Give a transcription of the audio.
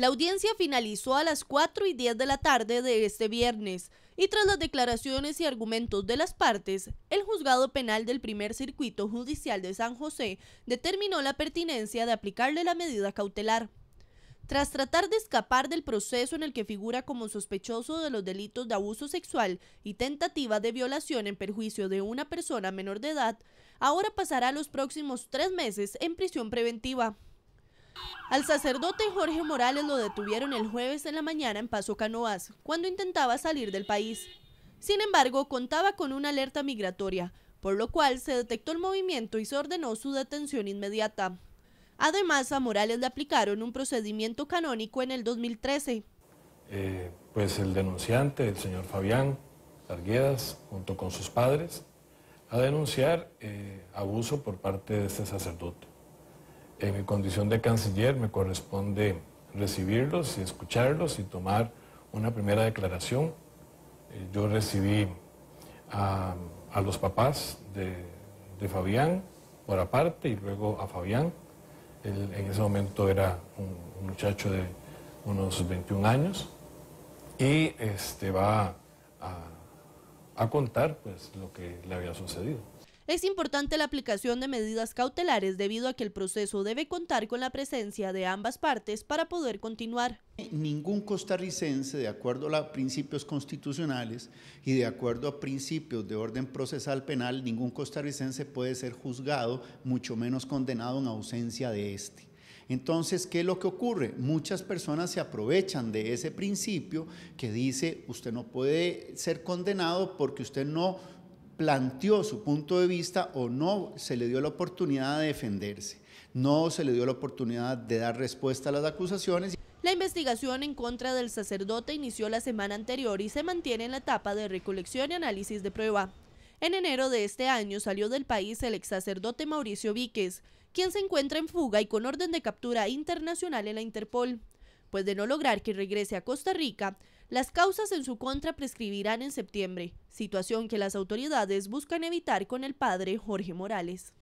La audiencia finalizó a las 4 y 10 de la tarde de este viernes y tras las declaraciones y argumentos de las partes, el juzgado penal del primer circuito judicial de San José determinó la pertinencia de aplicarle la medida cautelar. Tras tratar de escapar del proceso en el que figura como sospechoso de los delitos de abuso sexual y tentativa de violación en perjuicio de una persona menor de edad, ahora pasará los próximos tres meses en prisión preventiva. Al sacerdote Jorge Morales lo detuvieron el jueves en la mañana en Paso Canoas, cuando intentaba salir del país. Sin embargo, contaba con una alerta migratoria, por lo cual se detectó el movimiento y se ordenó su detención inmediata. Además, a Morales le aplicaron un procedimiento canónico en el 2013. Eh, pues el denunciante, el señor Fabián Larguedas, junto con sus padres, a denunciar eh, abuso por parte de este sacerdote. En mi condición de canciller me corresponde recibirlos y escucharlos y tomar una primera declaración. Eh, yo recibí a, los papás de, Fabián por aparte y luego a Fabián. Él en ese momento era un, muchacho de unos 21 años y este, va a, a contar pues, lo que le había sucedido. Es importante la aplicación de medidas cautelares debido a que el proceso debe contar con la presencia de ambas partes para poder continuar. Ningún costarricense, de acuerdo a principios constitucionales y de acuerdo a principios de orden procesal penal, ningún costarricense puede ser juzgado, mucho menos condenado en ausencia de este. Entonces, ¿qué es lo que ocurre? Muchas personas se aprovechan de ese principio que dice usted no puede ser condenado porque usted no planteó su punto de vista o no se le dio la oportunidad de defenderse, no se le dio la oportunidad de dar respuesta a las acusaciones. La investigación en contra del sacerdote inició la semana anterior y se mantiene en la etapa de recolección y análisis de prueba. En enero de este año salió del país el ex sacerdote Mauricio Víquez, quien se encuentra en fuga y con orden de captura internacional en la Interpol, pues de no lograr que regrese a Costa Rica, las causas en su contra prescribirán en septiembre, situación que las autoridades buscan evitar con el padre Jorge Morales.